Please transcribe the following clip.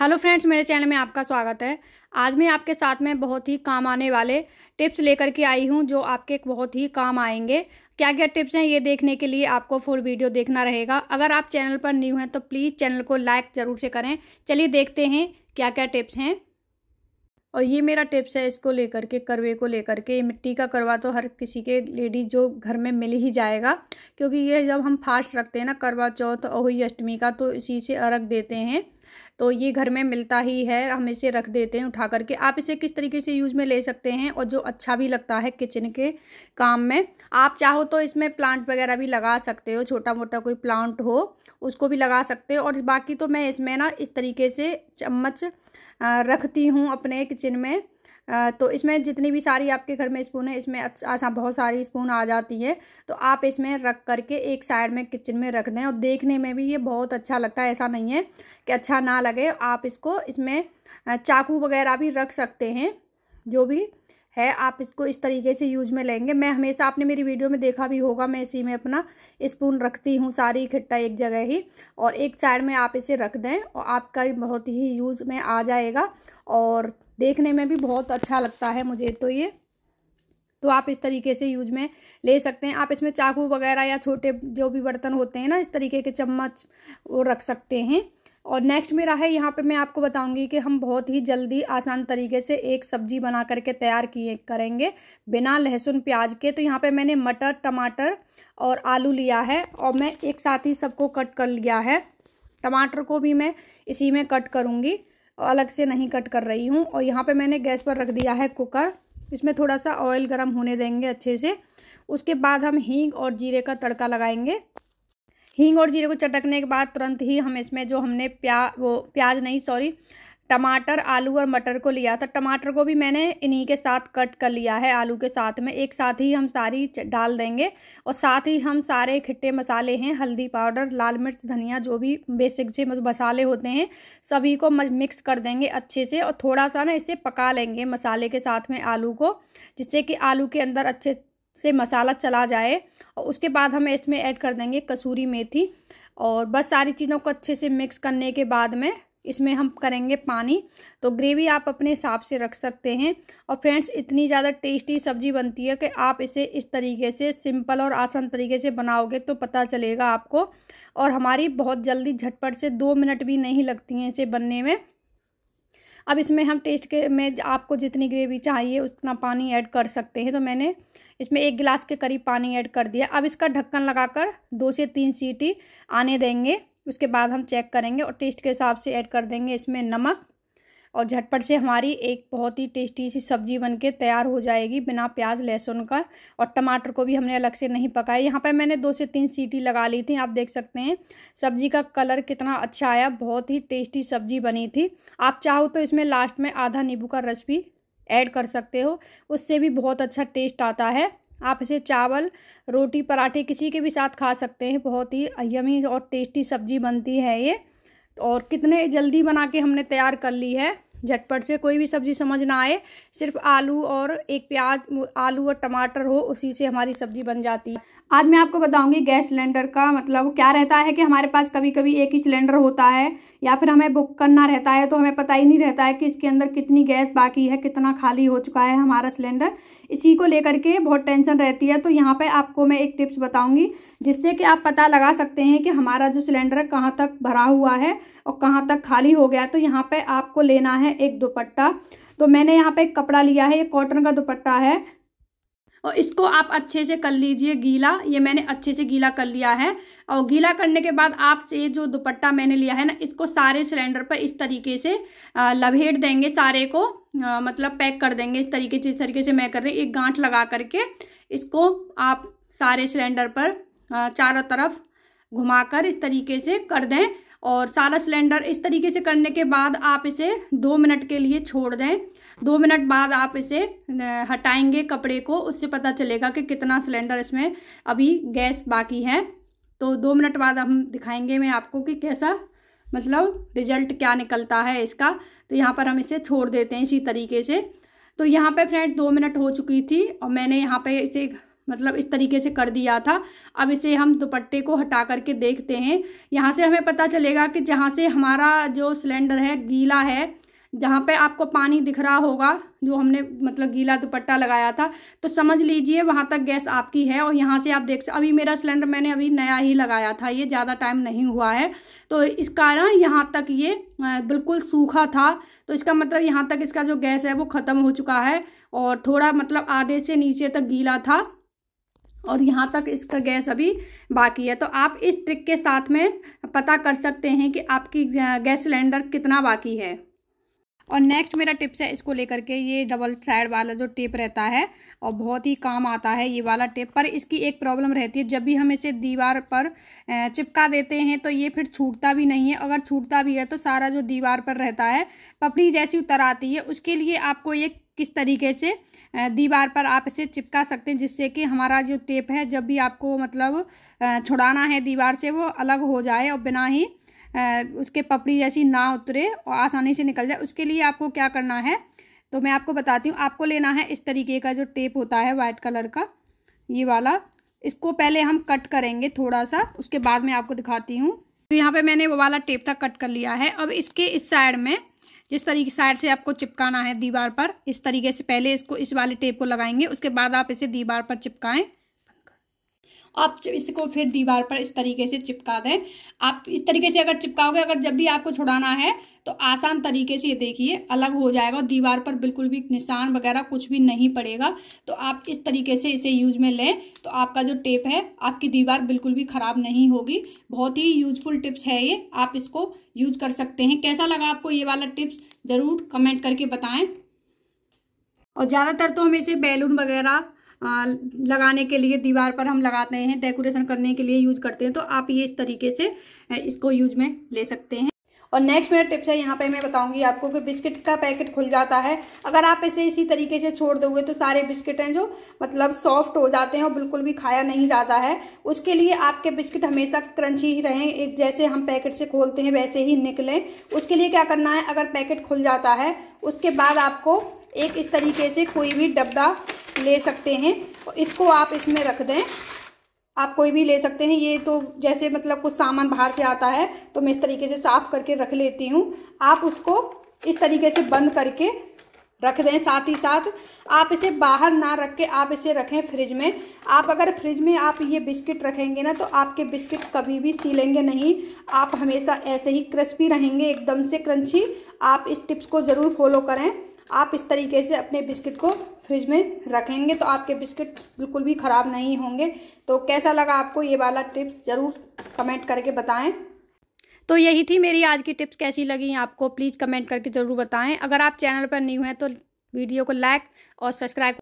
hello friends मेरे channel में आपका स्वागत है आज मैं आपके साथ में बहुत ही काम आने वाले टिप्स लेकर के आई हूं जो आपके बहुत ही काम आएंगे क्या क्या टिप्स हैं ये देखने के लिए आपको फुल वीडियो देखना रहेगा अगर आप चैनल पर न्यू हैं तो प्लीज़ चैनल को लाइक ज़रूर से करें चलिए देखते हैं क्या क्या टिप्स हैं और ये मेरा टिप्स है इसको लेकर के करवे को लेकर के मिट्टी का करवा तो हर किसी के लेडीज़ जो घर में मिल ही जाएगा क्योंकि ये जब हम फास्ट रखते हैं ना करवा चौथ और अष्टमी का तो इसी से अर्घ देते हैं तो ये घर में मिलता ही है हम इसे रख देते हैं उठा करके आप इसे किस तरीके से यूज़ में ले सकते हैं और जो अच्छा भी लगता है किचन के काम में आप चाहो तो इसमें प्लांट वगैरह भी लगा सकते हो छोटा मोटा कोई प्लांट हो उसको भी लगा सकते हो और बाकी तो मैं इसमें ना इस तरीके से चम्मच रखती हूँ अपने किचन में तो इसमें जितनी भी सारी आपके घर में स्पून है इसमें आसान बहुत सारी स्पून आ जाती है तो आप इसमें रख करके एक साइड में किचन में रख दें और देखने में भी ये बहुत अच्छा लगता है ऐसा नहीं है कि अच्छा ना लगे आप इसको इसमें चाकू वगैरह भी रख सकते हैं जो भी है आप इसको इस तरीके से यूज में लेंगे मैं हमेशा आपने मेरी वीडियो में देखा भी होगा मैं इसी में अपना स्पून रखती हूँ सारी इकट्ठा एक जगह ही और एक साइड में आप इसे रख दें और आपका बहुत ही यूज में आ जाएगा और देखने में भी बहुत अच्छा लगता है मुझे तो ये तो आप इस तरीके से यूज में ले सकते हैं आप इसमें चाकू वगैरह या छोटे जो भी बर्तन होते हैं ना इस तरीके के चम्मच वो रख सकते हैं और नेक्स्ट मेरा है यहाँ पे मैं आपको बताऊंगी कि हम बहुत ही जल्दी आसान तरीके से एक सब्जी बना करके तैयार किए करेंगे बिना लहसुन प्याज के तो यहाँ पे मैंने मटर टमाटर और आलू लिया है और मैं एक साथ ही सबको कट कर लिया है टमाटर को भी मैं इसी में कट करूँगी अलग से नहीं कट कर रही हूँ और यहाँ पर मैंने गैस पर रख दिया है कुकर इसमें थोड़ा सा ऑयल गर्म होने देंगे अच्छे से उसके बाद हम हींग और जीरे का तड़का लगाएंगे हींग और जीरे को चटकने के बाद तुरंत ही हम इसमें जो हमने प्या वो प्याज नहीं सॉरी टमाटर आलू और मटर को लिया था टमाटर को भी मैंने इन्हीं के साथ कट कर लिया है आलू के साथ में एक साथ ही हम सारी डाल देंगे और साथ ही हम सारे खट्टे मसाले हैं हल्दी पाउडर लाल मिर्च धनिया जो भी बेसिक से मतलब मसाले होते हैं सभी को मिक्स कर देंगे अच्छे से और थोड़ा सा ना इसे पका लेंगे मसाले के साथ में आलू को जिससे कि आलू के अंदर अच्छे से मसाला चला जाए और उसके बाद हम इसमें ऐड कर देंगे कसूरी मेथी और बस सारी चीज़ों को अच्छे से मिक्स करने के बाद में इसमें हम करेंगे पानी तो ग्रेवी आप अपने हिसाब से रख सकते हैं और फ्रेंड्स इतनी ज़्यादा टेस्टी सब्जी बनती है कि आप इसे इस तरीके से सिंपल और आसान तरीके से बनाओगे तो पता चलेगा आपको और हमारी बहुत जल्दी झटपट से दो मिनट भी नहीं लगती हैं इसे बनने में अब इसमें हम टेस्ट के में आपको जितनी ग्रेवी चाहिए उतना पानी ऐड कर सकते हैं तो मैंने इसमें एक गिलास के करीब पानी ऐड कर दिया अब इसका ढक्कन लगाकर दो से तीन सीटी आने देंगे उसके बाद हम चेक करेंगे और टेस्ट के हिसाब से ऐड कर देंगे इसमें नमक और झटपट से हमारी एक बहुत ही टेस्टी सी सब्जी बन के तैयार हो जाएगी बिना प्याज लहसुन का और टमाटर को भी हमने अलग से नहीं पकाया यहाँ पर मैंने दो से तीन सीटी लगा ली थी आप देख सकते हैं सब्जी का कलर कितना अच्छा आया बहुत ही टेस्टी सब्जी बनी थी आप चाहो तो इसमें लास्ट में आधा नींबू का रस भी ऐड कर सकते हो उससे भी बहुत अच्छा टेस्ट आता है आप इसे चावल रोटी पराठे किसी के भी साथ खा सकते हैं बहुत ही यमी और टेस्टी सब्जी बनती है ये और कितने जल्दी बना के हमने तैयार कर ली है झटपट से कोई भी सब्ज़ी समझ ना आए सिर्फ आलू और एक प्याज आलू और टमाटर हो उसी से हमारी सब्ज़ी बन जाती है आज मैं आपको बताऊंगी गैस सिलेंडर का मतलब क्या रहता है कि हमारे पास कभी कभी एक ही सिलेंडर होता है या फिर हमें बुक करना रहता है तो हमें पता ही नहीं रहता है कि इसके अंदर कितनी गैस बाकी है कितना खाली हो चुका है हमारा सिलेंडर इसी को लेकर के बहुत टेंशन रहती है तो यहाँ पर आपको मैं एक टिप्स बताऊँगी जिससे कि आप पता लगा सकते हैं कि हमारा जो सिलेंडर कहाँ तक भरा हुआ है और कहाँ तक खाली हो गया तो यहाँ पर आपको लेना है एक दुपट्टा तो मैंने यहाँ पे एक कपड़ा लिया है ये कॉटन का दुपट्टा है और इसको आप अच्छे से कर लीजिए गीला ये मैंने अच्छे से गीला कर लिया है और गीला करने के बाद आप से जो दुपट्टा मैंने लिया है ना इसको सारे सिलेंडर पर इस तरीके से लभेट देंगे सारे को मतलब पैक कर देंगे इस तरीके से इस तरीके से मैं कर रही एक गांठ लगा करके इसको आप सारे सिलेंडर पर चारों तरफ घुमाकर इस तरीके से कर दें और सारा सिलेंडर इस तरीके से करने के बाद आप इसे दो मिनट के लिए छोड़ दें दो मिनट बाद आप इसे हटाएंगे कपड़े को उससे पता चलेगा कि कितना सिलेंडर इसमें अभी गैस बाकी है तो दो मिनट बाद हम दिखाएंगे मैं आपको कि कैसा मतलब रिजल्ट क्या निकलता है इसका तो यहाँ पर हम इसे छोड़ देते हैं इसी तरीके से तो यहाँ पे फ्रेंड दो मिनट हो चुकी थी और मैंने यहाँ पे इसे मतलब इस तरीके से कर दिया था अब इसे हम दुपट्टे को हटा करके देखते हैं यहाँ से हमें पता चलेगा कि जहाँ से हमारा जो सिलेंडर है गीला है जहाँ पे आपको पानी दिख रहा होगा जो हमने मतलब गीला दुपट्टा लगाया था तो समझ लीजिए वहाँ तक गैस आपकी है और यहाँ से आप देख सकते अभी मेरा सिलेंडर मैंने अभी नया ही लगाया था ये ज़्यादा टाइम नहीं हुआ है तो इस कारण यहाँ तक ये बिल्कुल सूखा था तो इसका मतलब यहाँ तक इसका जो गैस है वो ख़त्म हो चुका है और थोड़ा मतलब आधे से नीचे तक गीला था और यहाँ तक इसका गैस अभी बाकी है तो आप इस ट्रिक के साथ में पता कर सकते हैं कि आपकी गैस सिलेंडर कितना बाकी है और नेक्स्ट मेरा टिप्स है इसको लेकर के ये डबल साइड वाला जो टेप रहता है और बहुत ही काम आता है ये वाला टेप पर इसकी एक प्रॉब्लम रहती है जब भी हम इसे दीवार पर चिपका देते हैं तो ये फिर छूटता भी नहीं है अगर छूटता भी है तो सारा जो दीवार पर रहता है पपड़ी जैसी उतर आती है उसके लिए आपको ये किस तरीके से दीवार पर आप इसे चिपका सकते हैं जिससे कि हमारा जो टेप है जब भी आपको मतलब छुड़ाना है दीवार से वो अलग हो जाए और बिना ही उसके पपड़ी जैसी ना उतरे और आसानी से निकल जाए उसके लिए आपको क्या करना है तो मैं आपको बताती हूँ आपको लेना है इस तरीके का जो टेप होता है वाइट कलर का ये वाला इसको पहले हम कट करेंगे थोड़ा सा उसके बाद मैं आपको दिखाती हूँ तो यहाँ पे मैंने वो वाला टेप था कट कर लिया है अब इसके इस साइड में जिस तरीके साइड से आपको चिपकाना है दीवार पर इस तरीके से पहले इसको इस वाले टेप को लगाएंगे उसके बाद आप इसे दीवार पर चिपकाएं आप इसको फिर दीवार पर इस तरीके से चिपका दें आप इस तरीके से अगर चिपकाओगे अगर जब भी आपको छुड़ाना है तो आसान तरीके से ये देखिए अलग हो जाएगा और दीवार पर बिल्कुल भी निशान वगैरह कुछ भी नहीं पड़ेगा तो आप इस तरीके से इसे यूज में लें तो आपका जो टेप है आपकी दीवार बिल्कुल भी ख़राब नहीं होगी बहुत ही यूजफुल टिप्स है ये आप इसको यूज कर सकते हैं कैसा लगा आपको ये वाला टिप्स ज़रूर कमेंट करके बताएं और ज़्यादातर तो हम इसे बैलून वगैरह लगाने के लिए दीवार पर हम लगाते हैं डेकोरेशन करने के लिए यूज करते हैं तो आप ये इस तरीके से इसको यूज में ले सकते हैं और नेक्स्ट मेरा टिप्स है यहाँ पे मैं बताऊंगी आपको कि बिस्किट का पैकेट खुल जाता है अगर आप इसे इसी तरीके से छोड़ दोगे तो सारे बिस्किट हैं जो मतलब सॉफ्ट हो जाते हैं और बिल्कुल भी खाया नहीं जाता है उसके लिए आपके बिस्किट हमेशा क्रंची ही रहें एक जैसे हम पैकेट से खोलते हैं वैसे ही निकलें उसके लिए क्या करना है अगर पैकेट खुल जाता है उसके बाद आपको एक इस तरीके से कोई भी डब्बा ले सकते हैं इसको आप इसमें रख दें आप कोई भी ले सकते हैं ये तो जैसे मतलब कुछ सामान बाहर से आता है तो मैं इस तरीके से साफ़ करके रख लेती हूँ आप उसको इस तरीके से बंद करके रख दें साथ ही साथ आप इसे बाहर ना रख के आप इसे रखें फ्रिज में आप अगर फ्रिज में आप ये बिस्किट रखेंगे ना तो आपके बिस्किट कभी भी सीलेंगे नहीं आप हमेशा ऐसे ही क्रिस्पी रहेंगे एकदम से क्रंची आप इस टिप्स को ज़रूर फॉलो करें आप इस तरीके से अपने बिस्किट को फ्रिज में रखेंगे तो आपके बिस्किट बिल्कुल भी ख़राब नहीं होंगे तो कैसा लगा आपको ये वाला टिप्स ज़रूर कमेंट करके बताएं तो यही थी मेरी आज की टिप्स कैसी लगी आपको प्लीज़ कमेंट करके ज़रूर बताएं अगर आप चैनल पर न्यू हैं तो वीडियो को लाइक और सब्सक्राइब